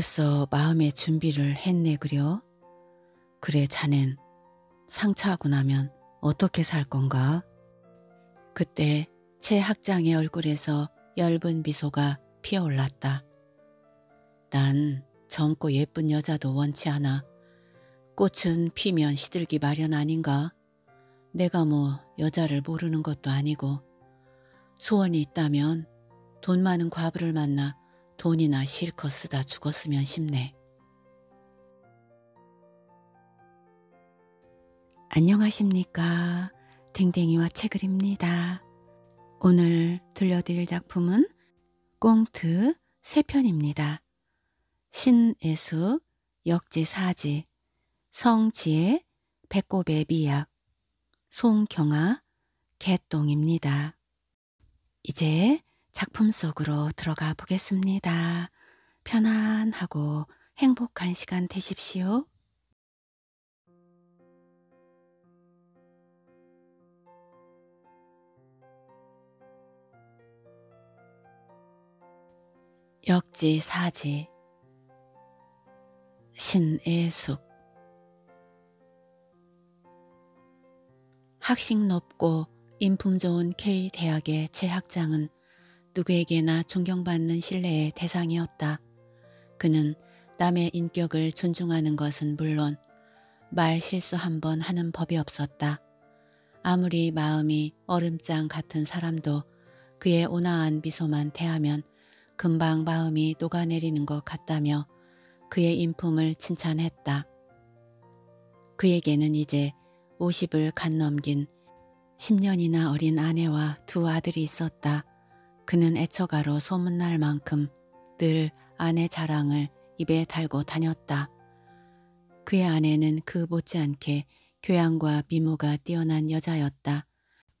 벌써 마음의 준비를 했네 그려? 그래 자넨 상처하고 나면 어떻게 살 건가? 그때 채 학장의 얼굴에서 엷은 미소가 피어올랐다. 난 젊고 예쁜 여자도 원치 않아. 꽃은 피면 시들기 마련 아닌가? 내가 뭐 여자를 모르는 것도 아니고 소원이 있다면 돈 많은 과부를 만나 돈이나 실컷 쓰다 죽었으면 싶네. 안녕하십니까. 댕댕이와 책을입니다. 오늘 들려드릴 작품은 꽁트 세편입니다 신애수, 역지사지, 성지혜, 배꼽의 미약, 송경아, 개똥입니다. 이제 작품 속으로 들어가 보겠습니다. 편안하고 행복한 시간 되십시오. 역지 사지 신의숙 학식 높고 인품 좋은 K 대학의 재학장은 누구에게나 존경받는 신뢰의 대상이었다. 그는 남의 인격을 존중하는 것은 물론 말 실수 한 번 하는 법이 없었다. 아무리 마음이 얼음장 같은 사람도 그의 온화한 미소만 대하면 금방 마음이 녹아내리는 것 같다며 그의 인품을 칭찬했다. 그에게는 이제 50을 갓 넘긴 10년이나 어린 아내와 두 아들이 있었다. 그는 애처가로 소문날 만큼 늘 아내 자랑을 입에 달고 다녔다. 그의 아내는 그 못지않게 교양과 미모가 뛰어난 여자였다.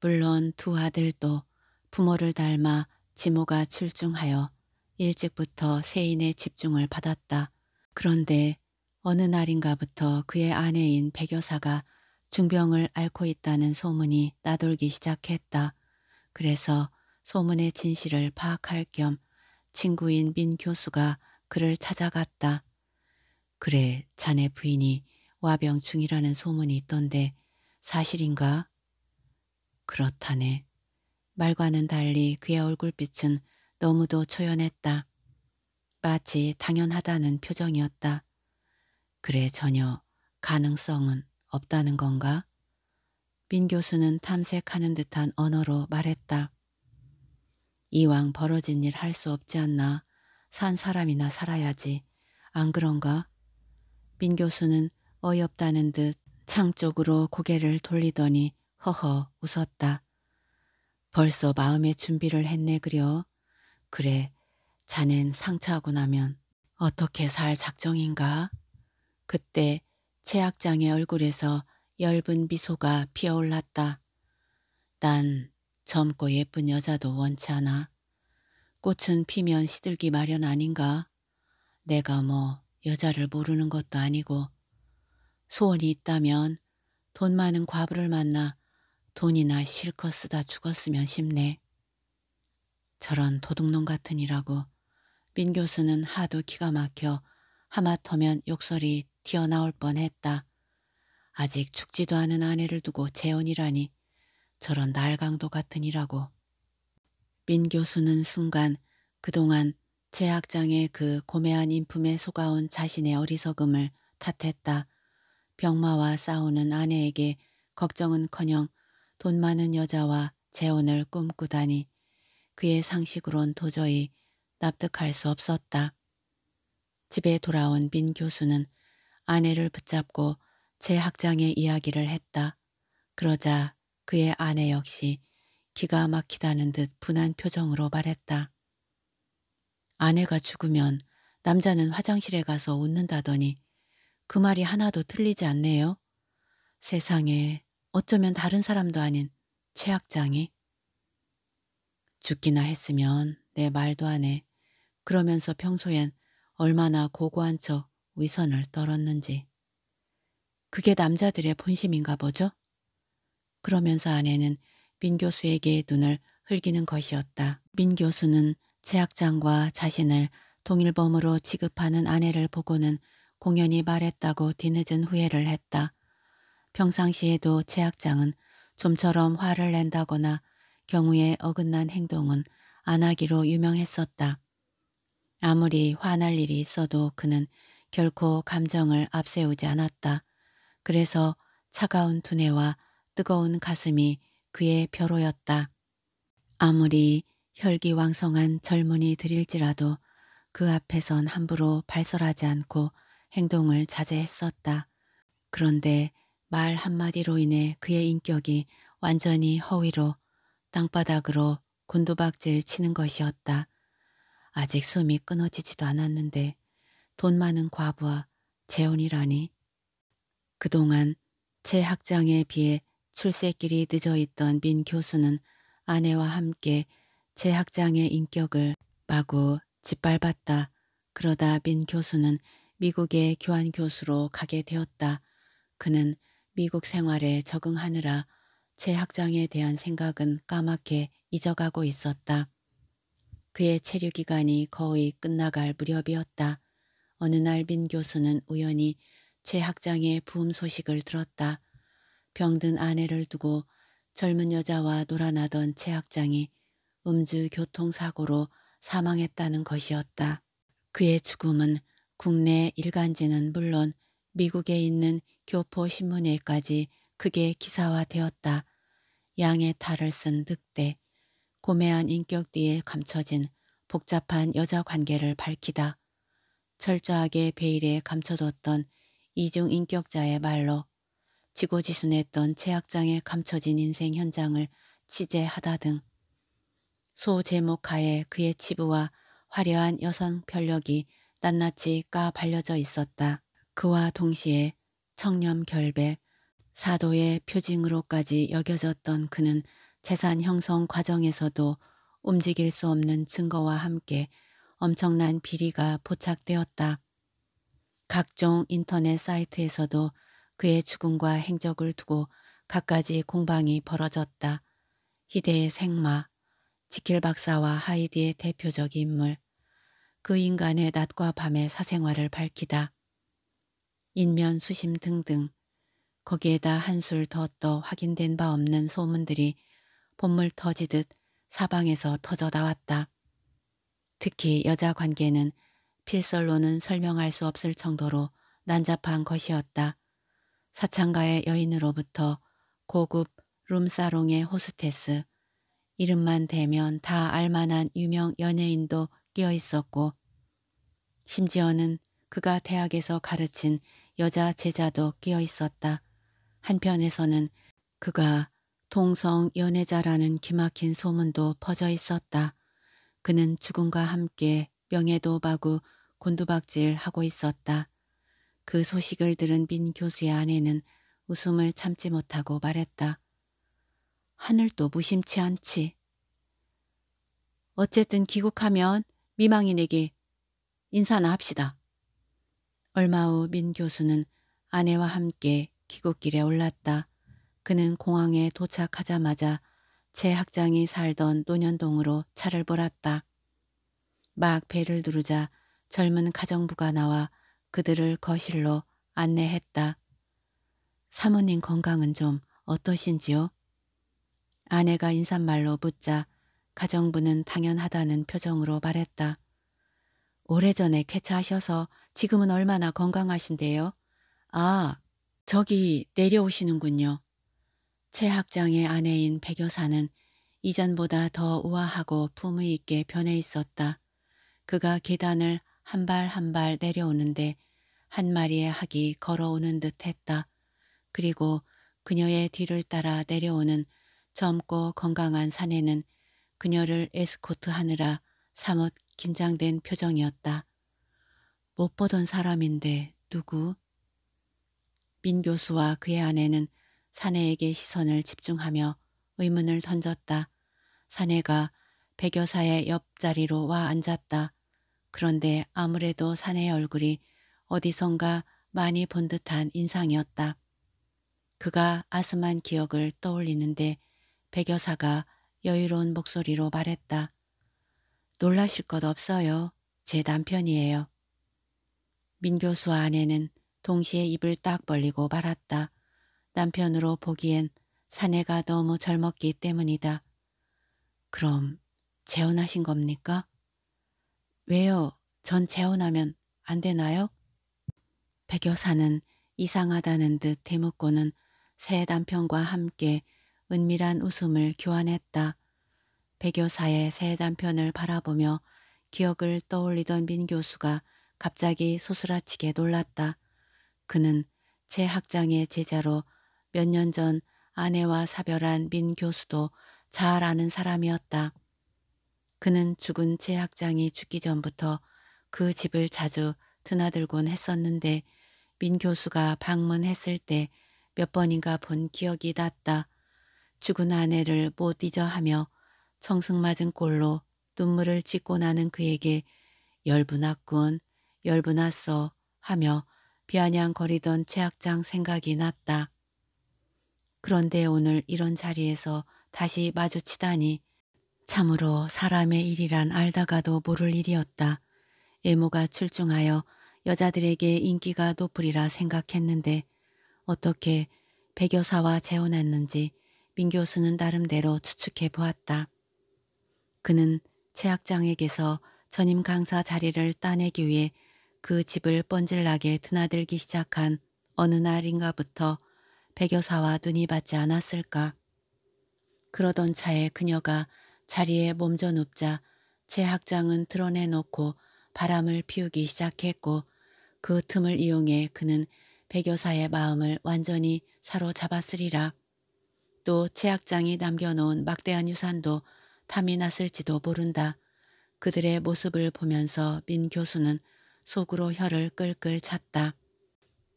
물론 두 아들도 부모를 닮아 지모가 출중하여 일찍부터 세인의 집중을 받았다. 그런데 어느 날인가부터 그의 아내인 백여사가 중병을 앓고 있다는 소문이 나돌기 시작했다. 그래서 소문의 진실을 파악할 겸 친구인 민 교수가 그를 찾아갔다. 그래, 자네 부인이 와병중이라는 소문이 있던데 사실인가? 그렇다네. 말과는 달리 그의 얼굴빛은 너무도 초연했다. 마치 당연하다는 표정이었다. 그래 전혀 가능성은 없다는 건가? 민 교수는 탐색하는 듯한 언어로 말했다. 이왕 벌어진 일 할 수 없지 않나. 산 사람이나 살아야지. 안 그런가? 민 교수는 어이없다는 듯 창 쪽으로 고개를 돌리더니 허허 웃었다. 벌써 마음의 준비를 했네 그려. 그래, 자넨 상처하고 나면 어떻게 살 작정인가? 그때 최악장의 얼굴에서 엷은 미소가 피어올랐다. 난 젊고 예쁜 여자도 원치 않아. 꽃은 피면 시들기 마련 아닌가. 내가 뭐 여자를 모르는 것도 아니고 소원이 있다면 돈 많은 과부를 만나 돈이나 실컷 쓰다 죽었으면 싶네. 저런 도둑놈 같으니라고 민 교수는 하도 기가 막혀 하마터면 욕설이 튀어나올 뻔했다. 아직 죽지도 않은 아내를 두고 재혼이라니 저런 날강도 같으니라고. 민 교수는 순간 그동안 제 학장의 그 고매한 인품에 속아온 자신의 어리석음을 탓했다. 병마와 싸우는 아내에게 걱정은커녕 돈 많은 여자와 재혼을 꿈꾸다니 그의 상식으론 도저히 납득할 수 없었다. 집에 돌아온 민 교수는 아내를 붙잡고 제 학장의 이야기를 했다. 그러자 그의 아내 역시 기가 막히다는 듯 분한 표정으로 말했다. 아내가 죽으면 남자는 화장실에 가서 웃는다더니 그 말이 하나도 틀리지 않네요. 세상에 어쩌면 다른 사람도 아닌 최악장이 죽기나 했으면 내 말도 안 해. 그러면서 평소엔 얼마나 고고한 척 위선을 떨었는지. 그게 남자들의 본심인가 보죠? 그러면서 아내는 민 교수에게 눈을 흘기는 것이었다. 민 교수는 최학장과 자신을 동일범으로 취급하는 아내를 보고는 공연이 말했다고 뒤늦은 후회를 했다. 평상시에도 최학장은 좀처럼 화를 낸다거나 경우에 어긋난 행동은 안 하기로 유명했었다. 아무리 화날 일이 있어도 그는 결코 감정을 앞세우지 않았다. 그래서 차가운 두뇌와 뜨거운 가슴이 그의 벼로였다. 아무리 혈기왕성한 젊은이들일지라도 그 앞에선 함부로 발설하지 않고 행동을 자제했었다. 그런데 말 한마디로 인해 그의 인격이 완전히 허위로 땅바닥으로 곤두박질 치는 것이었다. 아직 숨이 끊어지지도 않았는데 돈 많은 과부와 재혼이라니. 그동안 제 학장에 비해 출세길이 늦어 있던 민 교수는 아내와 함께 제 학장의 인격을 마구 짓밟았다. 그러다 민 교수는 미국의 교환 교수로 가게 되었다. 그는 미국 생활에 적응하느라 제 학장에 대한 생각은 까맣게 잊어가고 있었다. 그의 체류 기간이 거의 끝나갈 무렵이었다. 어느 날 민 교수는 우연히 제 학장의 부음 소식을 들었다. 병든 아내를 두고 젊은 여자와 놀아나던 최학장이 음주 교통사고로 사망했다는 것이었다. 그의 죽음은 국내 일간지는 물론 미국에 있는 교포신문에까지 크게 기사화되었다. 양의 탈을 쓴 늑대, 고매한 인격 뒤에 감춰진 복잡한 여자 관계를 밝히다. 철저하게 베일에 감춰뒀던 이중인격자의 말로 지고지순했던 제약장에 감춰진 인생 현장을 취재하다 등 소제목 하에 그의 치부와 화려한 여성 편력이 낱낱이 까발려져 있었다. 그와 동시에 청렴결백, 사도의 표징으로까지 여겨졌던 그는 재산 형성 과정에서도 움직일 수 없는 증거와 함께 엄청난 비리가 포착되었다. 각종 인터넷 사이트에서도 그의 죽음과 행적을 두고 갖가지 공방이 벌어졌다. 희대의 생마, 지킬 박사와 하이디의 대표적 인물, 그 인간의 낮과 밤의 사생활을 밝히다. 인면 수심 등등 거기에다 한술 더 떠 확인된 바 없는 소문들이 본물 터지듯 사방에서 터져 나왔다. 특히 여자 관계는 필설로는 설명할 수 없을 정도로 난잡한 것이었다. 사창가의 여인으로부터 고급 룸사롱의 호스테스, 이름만 대면 다 알만한 유명 연예인도 끼어 있었고 심지어는 그가 대학에서 가르친 여자 제자도 끼어 있었다. 한편에서는 그가 동성 연애자라는 기막힌 소문도 퍼져 있었다. 그는 죽음과 함께 명예도 바구 곤두박질 하고 있었다. 그 소식을 들은 빈 교수의 아내는 웃음을 참지 못하고 말했다. 하늘도 무심치 않지. 어쨌든 귀국하면 미망인에게 인사나 합시다. 얼마 후 민 교수는 아내와 함께 귀국길에 올랐다. 그는 공항에 도착하자마자 제 학장이 살던 노년동으로 차를 몰았다. 막 배를 누르자 젊은 가정부가 나와 그들을 거실로 안내했다. 사모님 건강은 좀 어떠신지요? 아내가 인사말로 묻자 가정부는 당연하다는 표정으로 말했다. 오래전에 쾌차하셔서 지금은 얼마나 건강하신데요? 아, 저기 내려오시는군요. 최 학장의 아내인 백 여사는 이전보다 더 우아하고 품위 있게 변해 있었다. 그가 계단을 한발한발 내려오는데 한 마리의 학이 걸어오는 듯 했다. 그리고 그녀의 뒤를 따라 내려오는 젊고 건강한 사내는 그녀를 에스코트하느라 사뭇 긴장된 표정이었다. 못 보던 사람인데 누구? 민 교수와 그의 아내는 사내에게 시선을 집중하며 의문을 던졌다. 사내가 백여사의 옆자리로 와 앉았다. 그런데 아무래도 사내의 얼굴이 어디선가 많이 본 듯한 인상이었다. 그가 아스만 기억을 떠올리는데 백여사가 여유로운 목소리로 말했다. 놀라실 것 없어요. 제 남편이에요. 민 교수와 아내는 동시에 입을 딱 벌리고 말았다. 남편으로 보기엔 사내가 너무 젊었기 때문이다. 그럼 재혼하신 겁니까? 왜요? 전 재혼하면 안 되나요? 백 여사는 이상하다는 듯 대묻고는 새 남편과 함께 은밀한 웃음을 교환했다. 백 여사의 새 남편을 바라보며 기억을 떠올리던 민 교수가 갑자기 소스라치게 놀랐다. 그는 제 학장의 제자로 몇 년 전 아내와 사별한 민 교수도 잘 아는 사람이었다. 그는 죽은 제 학장이 죽기 전부터 그 집을 자주 드나들곤 했었는데 민 교수가 방문했을 때 몇 번인가 본 기억이 났다. 죽은 아내를 못 잊어하며 청승맞은 꼴로 눈물을 짓고 나는 그에게 열분났군 열분났어 하며 비아냥거리던 제학장 생각이 났다. 그런데 오늘 이런 자리에서 다시 마주치다니 참으로 사람의 일이란 알다가도 모를 일이었다. 외모가 출중하여 여자들에게 인기가 높으리라 생각했는데 어떻게 배교사와 재혼했는지 민 교수는 나름대로 추측해 보았다. 그는 최학장에게서 전임 강사 자리를 따내기 위해 그 집을 뻔질나게 드나들기 시작한 어느 날인가부터 배교사와 눈이 받지 않았을까. 그러던 차에 그녀가 자리에 몸져 눕자 제 학장은 드러내놓고 바람을 피우기 시작했고 그 틈을 이용해 그는 백여사의 마음을 완전히 사로잡았으리라. 또제학장이 남겨놓은 막대한 유산도 탐이 났을지도 모른다. 그들의 모습을 보면서 민 교수는 속으로 혀를 끌끌 찼다.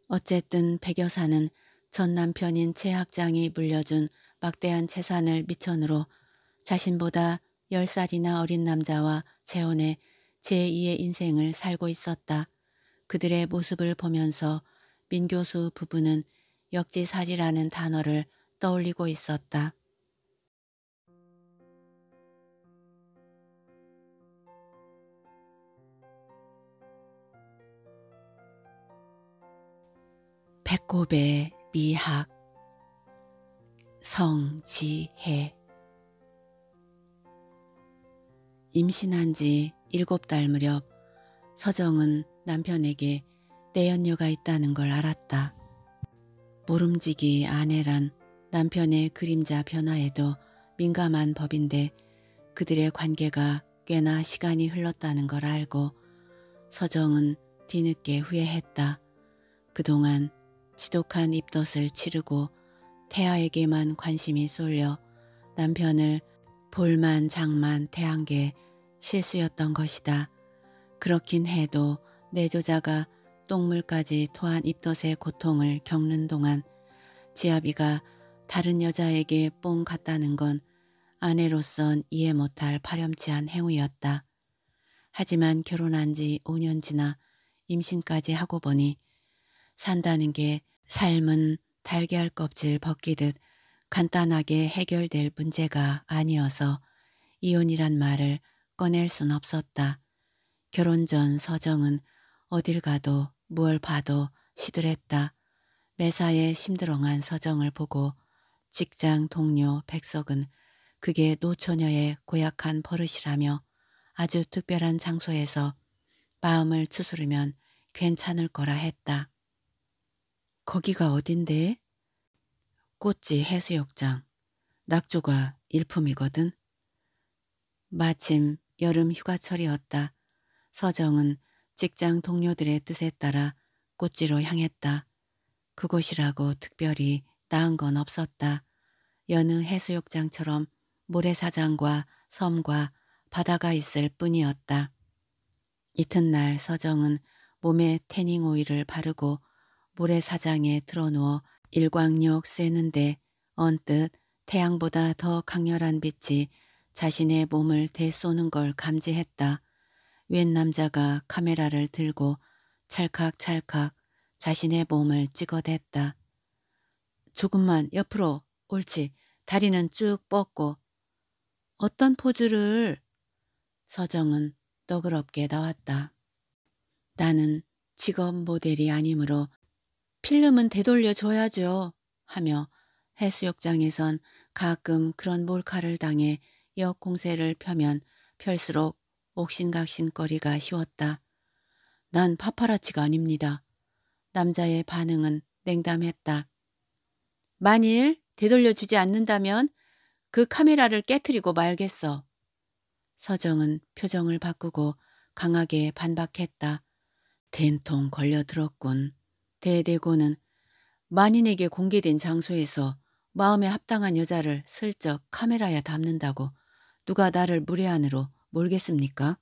어쨌든 백여사는 전 남편인 최학장이 물려준 막대한 재산을 미천으로 자신보다 10살이나 어린 남자와 재혼해 제2의 인생을 살고 있었다. 그들의 모습을 보면서 민 교수 부부는 역지사지라는 단어를 떠올리고 있었다. 배꼽의 미학 성지혜 임신한 지 일곱 달 무렵 서정은 남편에게 내연녀가 있다는 걸 알았다. 모름지기 아내란 남편의 그림자 변화에도 민감한 법인데 그들의 관계가 꽤나 시간이 흘렀다는 걸 알고 서정은 뒤늦게 후회했다. 그동안 지독한 입덧을 치르고 태아에게만 관심이 쏠려 남편을 볼만 장만 태한게 실수였던 것이다. 그렇긴 해도 내조자가 똥물까지 토한 입덧의 고통을 겪는 동안 지아비가 다른 여자에게 뽕 갔다는 건 아내로선 이해 못할 파렴치한 행위였다. 하지만 결혼한 지 5년 지나 임신까지 하고 보니 산다는 게 삶은 달걀 껍질 벗기듯 간단하게 해결될 문제가 아니어서 이혼이란 말을 꺼낼 순 없었다. 결혼 전 서정은 어딜 가도 무얼 봐도 시들했다. 매사에 심드렁한 서정을 보고 직장 동료 백석은 그게 노처녀의 고약한 버릇이라며 아주 특별한 장소에서 마음을 추스르면 괜찮을 거라 했다. 거기가 어딘데? 꽃지 해수욕장. 낙조가 일품이거든. 마침 여름 휴가철이었다. 서정은 직장 동료들의 뜻에 따라 꽃지로 향했다. 그곳이라고 특별히 나은 건 없었다. 여느 해수욕장처럼 모래사장과 섬과 바다가 있을 뿐이었다. 이튿날 서정은 몸에 태닝 오일을 바르고 모래사장에 드러누워 일광욕 쐬는데 언뜻 태양보다 더 강렬한 빛이 자신의 몸을 대쏘는 걸 감지했다. 웬 남자가 카메라를 들고 찰칵찰칵 자신의 몸을 찍어댔다. 조금만 옆으로 옳지 다리는 쭉 뻗고 어떤 포즈를 서정은 너그럽게 나왔다. 나는 직업 모델이 아니므로 필름은 되돌려 줘야죠. 하며 해수욕장에선 가끔 그런 몰카를 당해 역 공세를 펴면 펼수록 옥신각신거리가 쉬웠다. 난 파파라치가 아닙니다. 남자의 반응은 냉담했다. 만일 되돌려주지 않는다면 그 카메라를 깨뜨리고 말겠어. 서정은 표정을 바꾸고 강하게 반박했다. 된통 걸려들었군. 대대고는 만인에게 공개된 장소에서 마음에 합당한 여자를 슬쩍 카메라에 담는다고 누가 나를 무례한으로 몰겠습니까?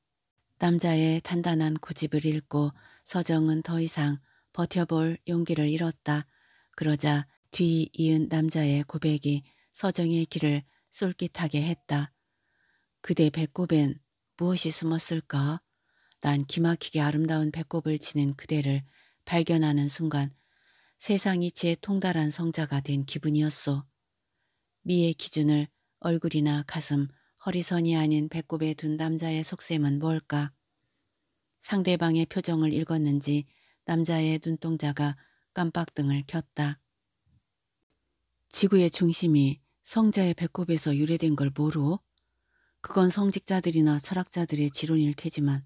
남자의 단단한 고집을 잃고 서정은 더 이상 버텨볼 용기를 잃었다. 그러자 뒤 이은 남자의 고백이 서정의 길을 쏠깃하게 했다. 그대 배꼽엔 무엇이 숨었을까? 난 기막히게 아름다운 배꼽을 치는 그대를 발견하는 순간 세상이 제 통달한 성자가 된 기분이었소. 미의 기준을 얼굴이나 가슴, 허리선이 아닌 배꼽에 둔 남자의 속셈은 뭘까? 상대방의 표정을 읽었는지 남자의 눈동자가 깜빡등을 켰다. 지구의 중심이 성자의 배꼽에서 유래된 걸 모르오? 그건 성직자들이나 철학자들의 지론일 테지만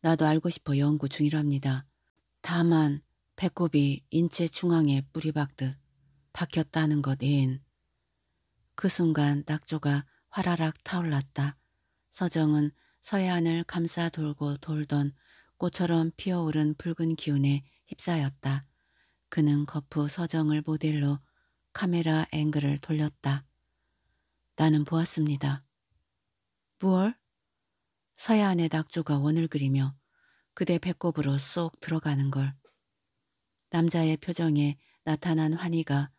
나도 알고 싶어 연구 중이랍니다. 다만 배꼽이 인체 중앙에 뿌리박듯 박혔다는 것인 그 순간 낙조가 화라락 타올랐다. 서정은 서해안을 감싸 돌고 돌던 꽃처럼 피어오른 붉은 기운에 휩싸였다. 그는 거푸 서정을 모델로 카메라 앵글을 돌렸다. 나는 보았습니다. 무얼? 서해안의 낙조가 원을 그리며 그대 배꼽으로 쏙 들어가는 걸. 남자의 표정에 나타난 환희가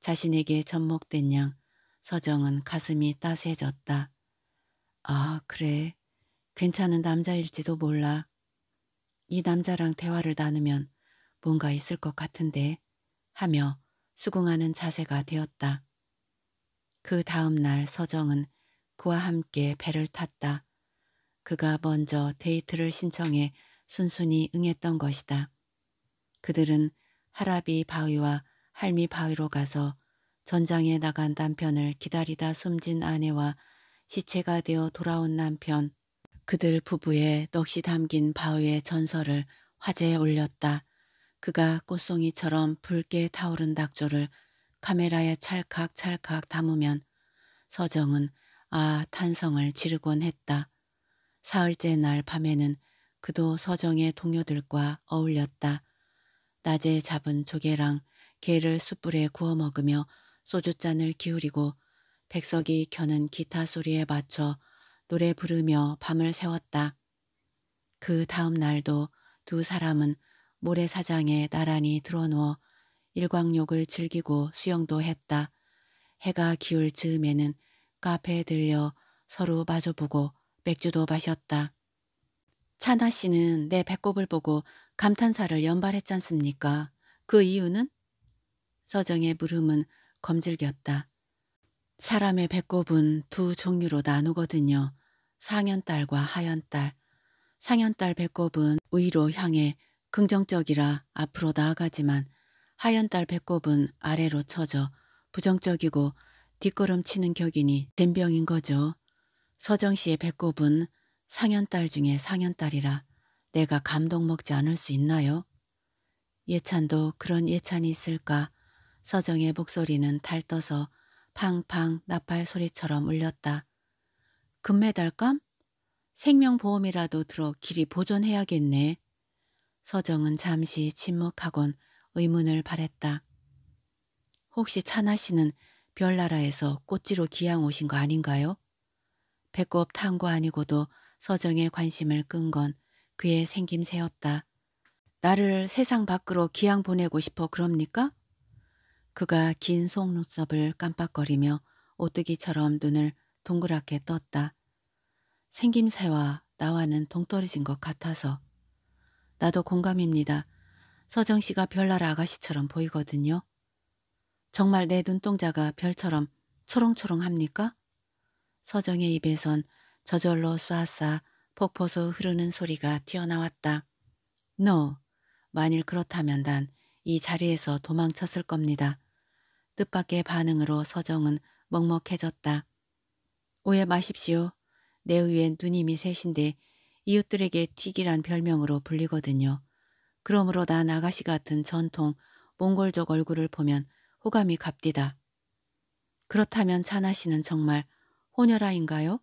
자신에게 접목된 양 서정은 가슴이 따스해졌다. 아 그래 괜찮은 남자일지도 몰라. 이 남자랑 대화를 나누면 뭔가 있을 것 같은데 하며 수긍하는 자세가 되었다. 그 다음 날 서정은 그와 함께 배를 탔다. 그가 먼저 데이트를 신청해 순순히 응했던 것이다. 그들은 하라비 바위와 할미 바위로 가서 전장에 나간 남편을 기다리다 숨진 아내와 시체가 되어 돌아온 남편, 그들 부부의 넋이 담긴 바위의 전설을 화제에 올렸다. 그가 꽃송이처럼 붉게 타오른 닭조를 카메라에 찰칵찰칵 담으면 서정은 아 탄성을 지르곤 했다. 사흘째 날 밤에는 그도 서정의 동료들과 어울렸다. 낮에 잡은 조개랑 게를 숯불에 구워 먹으며 소주잔을 기울이고 백석이 켜는 기타 소리에 맞춰 노래 부르며 밤을 새웠다. 그 다음 날도 두 사람은 모래사장에 나란히 드러누워 일광욕을 즐기고 수영도 했다. 해가 기울 즈음에는 카페에 들려 서로 마주보고 맥주도 마셨다. 찬하 씨는 내 배꼽을 보고 감탄사를 연발했잖습니까? 그 이유는? 서정의 물음은 검질겼다. 사람의 배꼽은 두 종류로 나누거든요. 상현딸과 하현딸. 상현딸 배꼽은 위로 향해 긍정적이라 앞으로 나아가지만 하얀딸 배꼽은 아래로 처져 부정적이고 뒷걸음 치는 격이니 댄병인 거죠. 서정 씨의 배꼽은 상현딸 중에 상현딸이라 내가 감동 먹지 않을 수 있나요? 예찬도 그런 예찬이 있을까? 서정의 목소리는 달떠서 팡팡 나팔 소리처럼 울렸다. 금메달감? 생명보험이라도 들어 길이 보존해야겠네. 서정은 잠시 침묵하곤 의문을 바랬다. 혹시 찬아 씨는 별나라에서 꽃지로 기양 오신 거 아닌가요? 배꼽 탄 거 아니고도 서정의 관심을 끈 건 그의 생김새였다. 나를 세상 밖으로 기양 보내고 싶어 그럽니까? 그가 긴 속눈썹을 깜빡거리며 오뚜기처럼 눈을 동그랗게 떴다. 생김새와 나와는 동떨어진 것 같아서. 나도 공감입니다. 서정 씨가 별나라 아가씨처럼 보이거든요. 정말 내 눈동자가 별처럼 초롱초롱합니까? 서정의 입에선 저절로 쏴싸 폭포수 흐르는 소리가 튀어나왔다. No. 만일 그렇다면 난 이 자리에서 도망쳤을 겁니다. 뜻밖의 반응으로 서정은 먹먹해졌다. 오해 마십시오. 내 위엔 누님이 셋인데 이웃들에게 튀기란 별명으로 불리거든요. 그러므로 난 아가씨 같은 전통 몽골족 얼굴을 보면 호감이 갑디다. 그렇다면 찬아 씨는 정말 혼혈아인가요?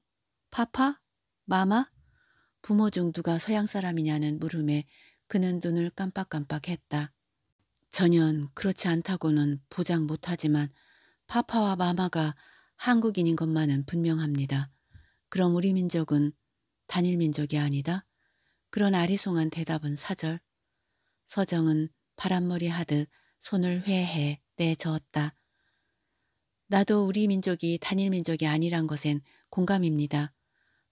파파? 마마? 부모 중 누가 서양 사람이냐는 물음에 그는 눈을 깜빡깜빡했다. 전혀 그렇지 않다고는 보장 못하지만 파파와 마마가 한국인인 것만은 분명합니다. 그럼 우리 민족은 단일 민족이 아니다? 그런 아리송한 대답은 사절. 서정은 바람머리 하듯 손을 회해 내저었다. 나도 우리 민족이 단일 민족이 아니란 것엔 공감입니다.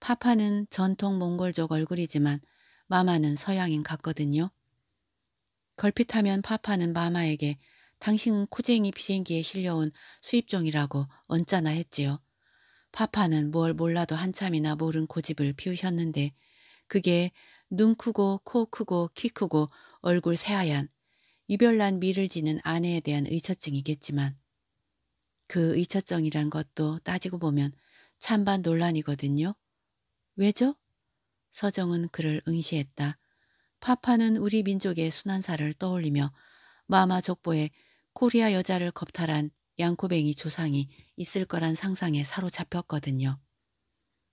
파파는 전통 몽골족 얼굴이지만 마마는 서양인 같거든요. 걸핏하면 파파는 마마에게 당신은 코쟁이 비행기에 실려온 수입종이라고 언짢아 했지요. 파파는 뭘 몰라도 한참이나 모른 고집을 피우셨는데 그게 눈 크고 코 크고 키 크고 얼굴 새하얀 이별난 미를 지는 아내에 대한 의처증이겠지만 그 의처증이란 것도 따지고 보면 찬반 논란이거든요. 왜죠? 서정은 그를 응시했다. 파파는 우리 민족의 순환사를 떠올리며 마마 족보에 코리아 여자를 겁탈한 양코뱅이 조상이 있을 거란 상상에 사로잡혔거든요.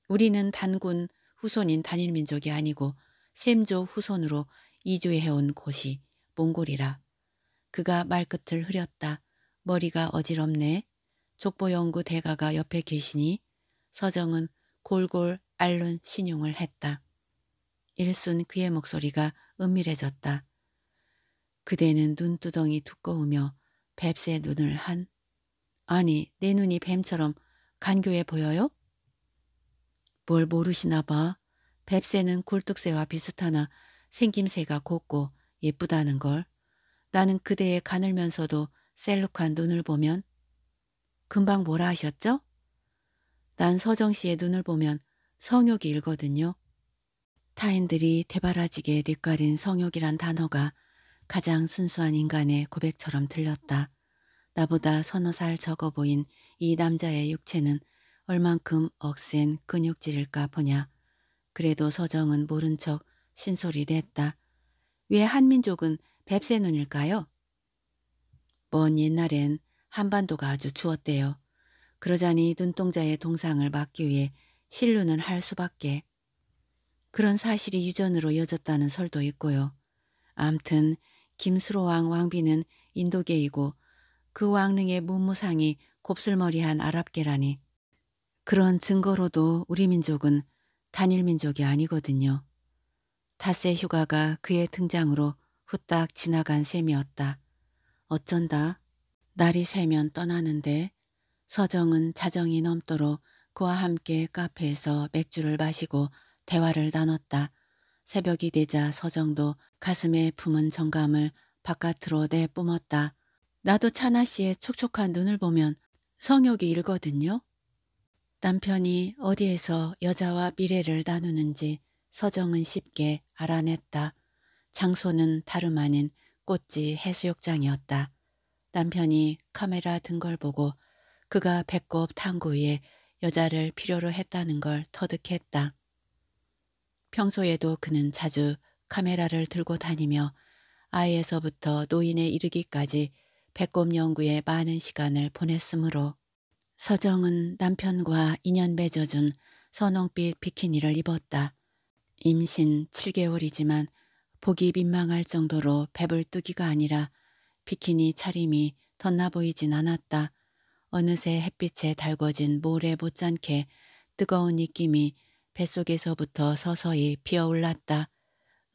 우리는 단군 후손인 단일민족이 아니고 샘조 후손으로 이주해온 곳이 몽골이라. 그가 말끝을 흐렸다. 머리가 어지럽네. 족보연구 대가가 옆에 계시니 서정은 골골 알론 신용을 했다. 일순 그의 목소리가 은밀해졌다. 그대는 눈두덩이 두꺼우며 뱁새 눈을 한. 아니 내 눈이 뱀처럼 간교해 보여요? 뭘 모르시나 봐. 뱁새는 굴뚝새와 비슷하나 생김새가 곱고 예쁘다는 걸. 나는 그대의 가늘면서도 셀룩한 눈을 보면 금방 뭐라 하셨죠? 난 서정 씨의 눈을 보면 성욕이 일거든요. 타인들이 대바라지게 뒷가린 성욕이란 단어가 가장 순수한 인간의 고백처럼 들렸다. 나보다 서너 살 적어 보인 이 남자의 육체는 얼만큼 억센 근육질일까 보냐. 그래도 서정은 모른 척 신소리를 했다. 왜 한민족은 뱁새 눈일까요? 먼 옛날엔 한반도가 아주 추웠대요. 그러자니 눈동자의 동상을 막기 위해 신루는 할 수밖에. 그런 사실이 유전으로 여졌다는 설도 있고요. 암튼 김수로 왕 왕비는 인도계이고 그 왕릉의 문무상이 곱슬머리한 아랍계라니. 그런 증거로도 우리 민족은 단일 민족이 아니거든요. 닷새 휴가가 그의 등장으로 후딱 지나간 셈이었다. 어쩐다. 날이 새면 떠나는데 서정은 자정이 넘도록 그와 함께 카페에서 맥주를 마시고 대화를 나눴다. 새벽이 되자 서정도 가슴에 품은 정감을 바깥으로 내뿜었다. 나도 찬아 씨의 촉촉한 눈을 보면 성욕이 일거든요. 남편이 어디에서 여자와 미래를 나누는지 서정은 쉽게 알아냈다. 장소는 다름 아닌 꽃지 해수욕장이었다. 남편이 카메라 든 걸 보고 그가 배꼽 탕구 위에 여자를 필요로 했다는 걸 터득했다. 평소에도 그는 자주 카메라를 들고 다니며 아이에서부터 노인에 이르기까지 배꼽 연구에 많은 시간을 보냈으므로 서정은 남편과 인연 맺어준 선홍빛 비키니를 입었다. 임신 7개월이지만 보기 민망할 정도로 배불뚝이가 아니라 비키니 차림이 덧나 보이진 않았다. 어느새 햇빛에 달궈진 모래 못지않게 뜨거운 느낌이 뱃속에서부터 서서히 피어올랐다.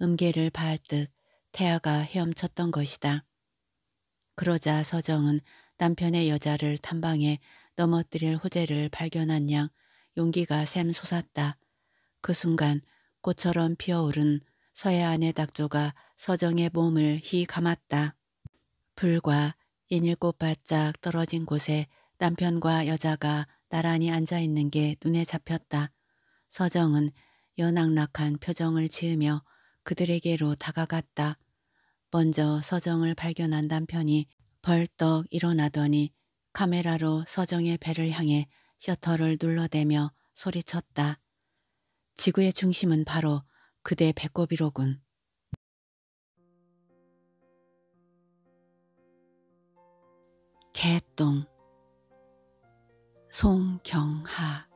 음계를 봐할 듯 태아가 헤엄쳤던 것이다. 그러자 서정은 남편의 여자를 탐방해 넘어뜨릴 호재를 발견한 양 용기가 샘솟았다. 그 순간 꽃처럼 피어오른 서해안의 낙조가 서정의 몸을 휘 감았다. 불과 인일꽃 바짝 떨어진 곳에 남편과 여자가 나란히 앉아 있는 게 눈에 잡혔다. 서정은 연악락한 표정을 지으며 그들에게로 다가갔다. 먼저 서정을 발견한 남편이 벌떡 일어나더니 카메라로 서정의 배를 향해 셔터를 눌러대며 소리쳤다. 지구의 중심은 바로 그대 배꼽이로군. 개똥 송경하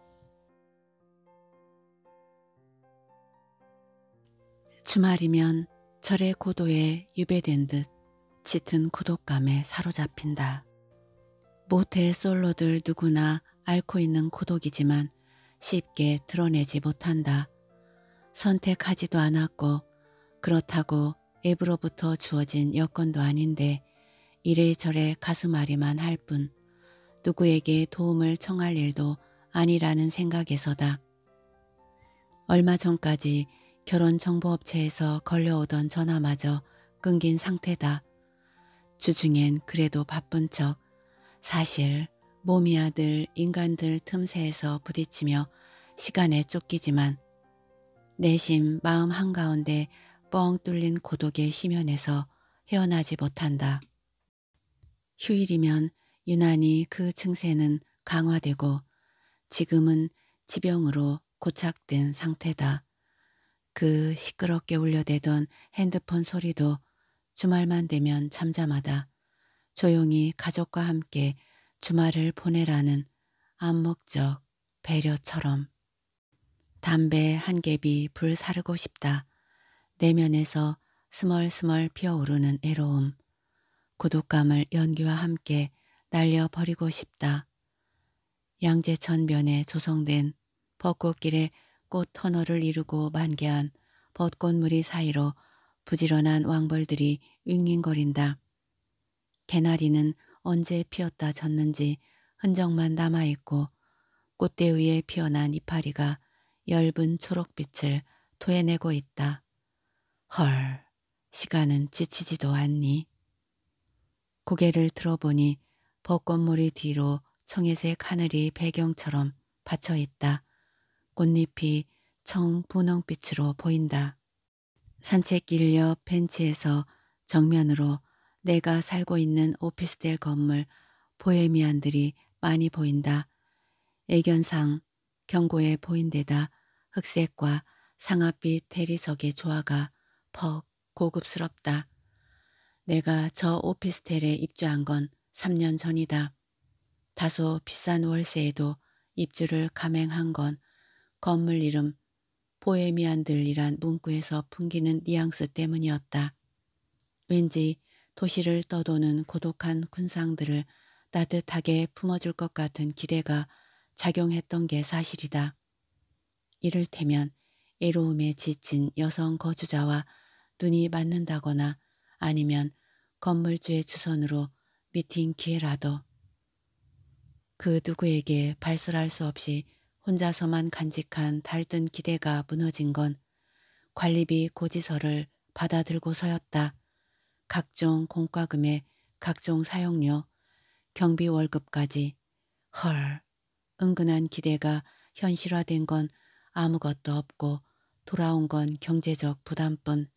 주말이면 절의 고도에 유배된 듯 짙은 고독감에 사로잡힌다. 모태 솔로들 누구나 앓고 있는 고독이지만 쉽게 드러내지 못한다. 선택하지도 않았고 그렇다고 앱으로부터 주어진 여건도 아닌데 이래저래 가슴앓이만 할뿐 누구에게 도움을 청할 일도 아니라는 생각에서다. 얼마 전까지 결혼정보업체에서 걸려오던 전화마저 끊긴 상태다. 주중엔 그래도 바쁜 척 사실 몸이 아들 인간들 틈새에서 부딪히며 시간에 쫓기지만 내심 마음 한가운데 뻥 뚫린 고독의 심연에서 헤어나지 못한다. 휴일이면 유난히 그 증세는 강화되고 지금은 지병으로 고착된 상태다. 그 시끄럽게 울려대던 핸드폰 소리도 주말만 되면 잠잠하다. 조용히 가족과 함께 주말을 보내라는 암묵적 배려처럼 담배 한 개비 불 사르고 싶다. 내면에서 스멀스멀 피어오르는 애로움, 고독감을 연기와 함께 날려버리고 싶다. 양재천 면에 조성된 벚꽃길에꽃 터널을 이루고 만개한 벚꽃무리 사이로 부지런한 왕벌들이 윙윙거린다. 개나리는 언제 피었다 졌는지 흔적만 남아있고 꽃대 위에 피어난 이파리가 엷은 초록빛을 토해내고 있다. 헐, 시간은 지치지도 않니? 고개를 들어보니 벚꽃물이 뒤로 청회색 하늘이 배경처럼 받쳐 있다. 꽃잎이 청 분홍빛으로 보인다. 산책길 옆 벤치에서 정면으로 내가 살고 있는 오피스텔 건물 보헤미안들이 많이 보인다. 애견상 경고에 보인 데다 흑색과 상아빛 대리석의 조화가 퍽 고급스럽다. 내가 저 오피스텔에 입주한 건 3년 전이다. 다소 비싼 월세에도 입주를 감행한 건 건물 이름 보헤미안들이란 문구에서 풍기는 뉘앙스 때문이었다. 왠지 도시를 떠도는 고독한 군상들을 따뜻하게 품어줄 것 같은 기대가 작용했던 게 사실이다. 이를테면 애로움에 지친 여성 거주자와 눈이 맞는다거나 아니면 건물주의 주선으로 미팅 기회라도 그 누구에게 발설할 수 없이 혼자서만 간직한 달뜬 기대가 무너진 건 관리비 고지서를 받아들고서였다. 각종 공과금에 각종 사용료, 경비 월급까지 헐 은근한 기대가 현실화된 건 아무것도 없고 돌아온 건 경제적 부담뿐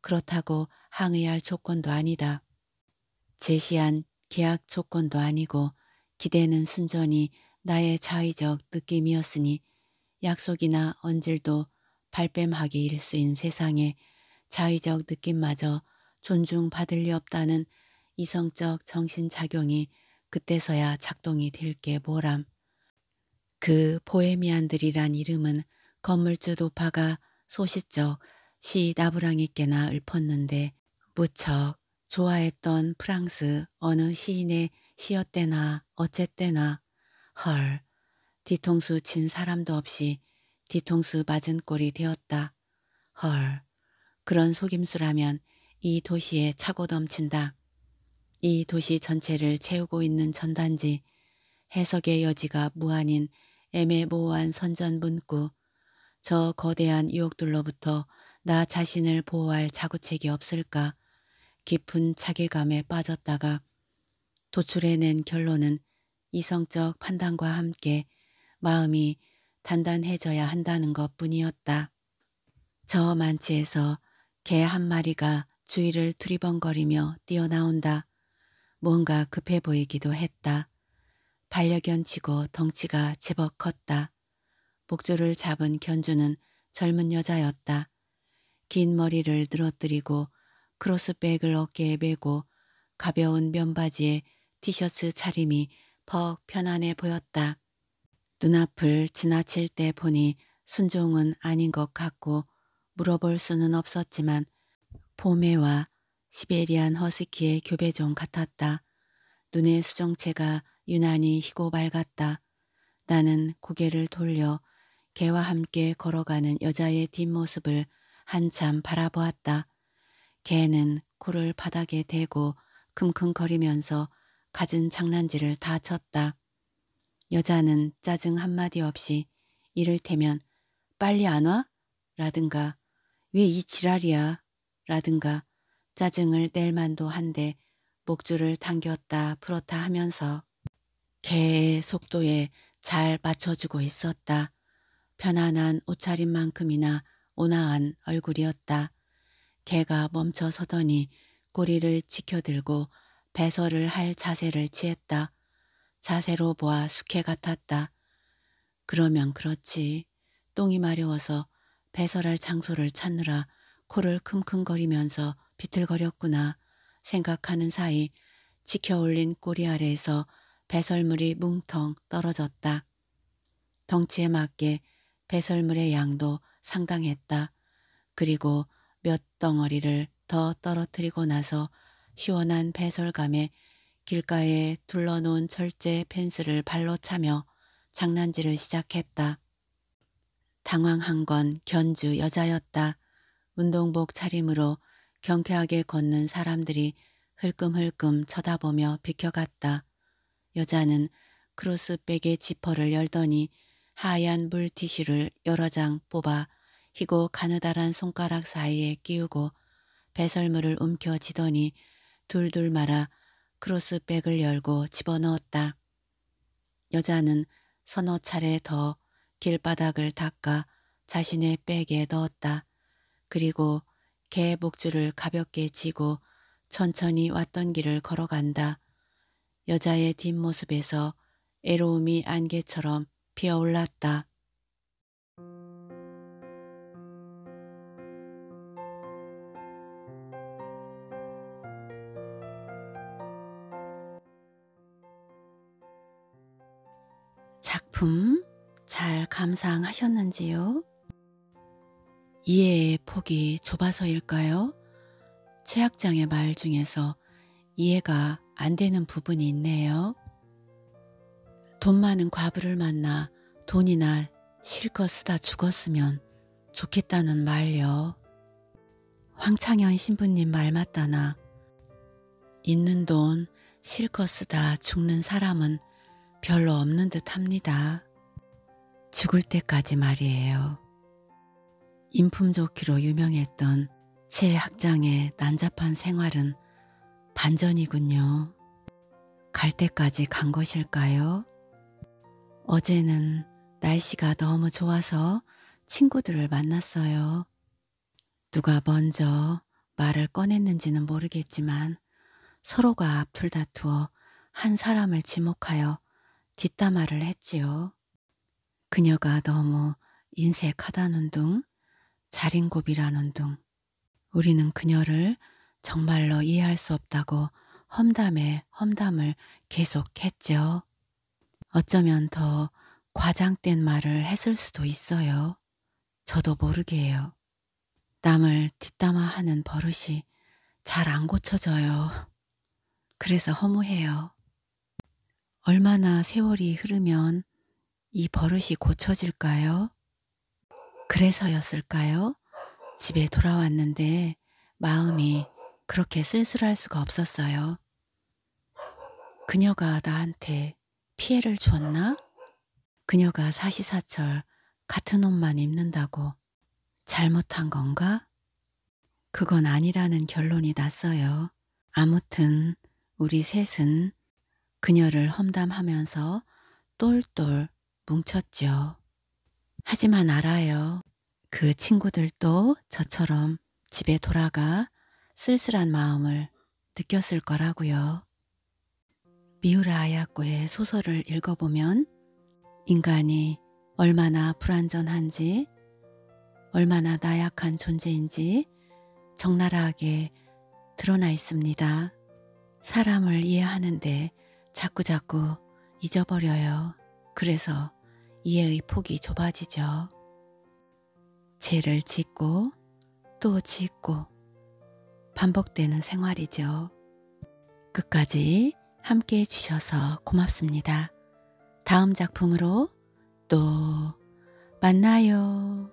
그렇다고 항의할 조건도 아니다. 제시한 계약 조건도 아니고 기대는 순전히 나의 자의적 느낌이었으니 약속이나 언질도 발뺌하기 일쑤인 세상에 자의적 느낌마저 존중받을 리 없다는 이성적 정신작용이 그때서야 작동이 될 게 뭐람. 그 보헤미안들이란 이름은 건물주 도파가 소시적 시 나부랑이께나 읊었는데 무척 좋아했던 프랑스 어느 시인의 시였대나 어쨌대나 헐 뒤통수 친 사람도 없이 뒤통수 맞은 꼴이 되었다. 헐 그런 속임수라면 이 도시에 차고 넘친다. 이 도시 전체를 채우고 있는 전단지 해석의 여지가 무한인 애매모호한 선전 문구 저 거대한 유혹들로부터 나 자신을 보호할 자구책이 없을까 깊은 자괴감에 빠졌다가 도출해낸 결론은 이성적 판단과 함께 마음이 단단해져야 한다는 것 뿐이었다. 저 만치에서 개 한 마리가 주위를 두리번거리며 뛰어나온다. 뭔가 급해 보이기도 했다. 반려견치고 덩치가 제법 컸다. 목줄을 잡은 견주는 젊은 여자였다. 긴 머리를 늘어뜨리고 크로스백을 어깨에 메고 가벼운 면바지에 티셔츠 차림이 퍽 편안해 보였다. 눈앞을 지나칠 때 보니 순종은 아닌 것 같고 물어볼 수는 없었지만 포메와 시베리안 허스키의 교배종 같았다. 눈의 수정체가 유난히 희고 밝았다. 나는 고개를 돌려 개와 함께 걸어가는 여자의 뒷모습을 한참 바라보았다. 개는 코를 바닥에 대고 킁킁거리면서 갖은 장난질을 다 쳤다. 여자는 짜증 한마디 없이 이를테면 빨리 안 와? 라든가 왜 이 지랄이야? 라든가 짜증을 뗄 만도 한데 목줄을 당겼다 풀었다 하면서 개의 속도에 잘 맞춰주고 있었다. 편안한 옷차림만큼이나 온화한 얼굴이었다. 개가 멈춰 서더니 꼬리를 치켜들고 배설을 할 자세를 취했다. 자세로 보아 숙해 같았다. 그러면 그렇지. 똥이 마려워서 배설할 장소를 찾느라 코를 킁킁거리면서 비틀거렸구나 생각하는 사이 지켜올린 꼬리 아래에서 배설물이 뭉텅 떨어졌다. 덩치에 맞게 배설물의 양도 상당했다. 그리고 몇 덩어리를 더 떨어뜨리고 나서 시원한 배설감에 길가에 둘러놓은 철제 펜스를 발로 차며 장난질을 시작했다. 당황한 건 견주 여자였다. 운동복 차림으로 경쾌하게 걷는 사람들이 흘끔흘끔 쳐다보며 비켜갔다. 여자는 크로스백의 지퍼를 열더니 하얀 물티슈를 여러 장 뽑아 희고 가느다란 손가락 사이에 끼우고 배설물을 움켜쥐더니 둘둘 말아 크로스백을 열고 집어넣었다. 여자는 서너 차례 더 길바닥을 닦아 자신의 백에 넣었다. 그리고 개 목줄을 가볍게 쥐고 천천히 왔던 길을 걸어간다. 여자의 뒷모습에서 애로움이 안개처럼 피어올랐다. 작품 잘 감상하셨는지요? 이해의 폭이 좁아서일까요? 최학장의 말 중에서 이해가 안 되는 부분이 있네요. 돈 많은 과부를 만나 돈이나 실컷 쓰다 죽었으면 좋겠다는 말요. 황창현 신부님 말 맞다나. 있는 돈 실컷 쓰다 죽는 사람은 별로 없는 듯 합니다. 죽을 때까지 말이에요. 인품 좋기로 유명했던 제 학장의 난잡한 생활은 반전이군요. 갈 때까지 간 것일까요? 어제는 날씨가 너무 좋아서 친구들을 만났어요. 누가 먼저 말을 꺼냈는지는 모르겠지만 서로가 앞을 다투어 한 사람을 지목하여 뒷담화를 했지요. 그녀가 너무 인색하다는 둥, 자린고비라는 둥, 우리는 그녀를 정말로 이해할 수 없다고 험담에 험담을 계속했죠. 어쩌면 더 과장된 말을 했을 수도 있어요. 저도 모르게요. 남을 뒷담화하는 버릇이 잘 안 고쳐져요. 그래서 허무해요. 얼마나 세월이 흐르면 이 버릇이 고쳐질까요? 그래서였을까요? 집에 돌아왔는데 마음이 그렇게 쓸쓸할 수가 없었어요. 그녀가 나한테 피해를 주었나? 그녀가 사시사철 같은 옷만 입는다고 잘못한 건가? 그건 아니라는 결론이 났어요. 아무튼 우리 셋은 그녀를 험담하면서 똘똘 뭉쳤죠. 하지만 알아요. 그 친구들도 저처럼 집에 돌아가 쓸쓸한 마음을 느꼈을 거라고요. 미우라 아야코의 소설을 읽어보면 인간이 얼마나 불완전한지 얼마나 나약한 존재인지 적나라하게 드러나 있습니다. 사람을 이해하는데 자꾸자꾸 잊어버려요. 그래서 이해의 폭이 좁아지죠. 죄를 짓고 또 짓고 반복되는 생활이죠. 끝까지 함께 해주셔서 고맙습니다. 다음 작품으로 또 만나요.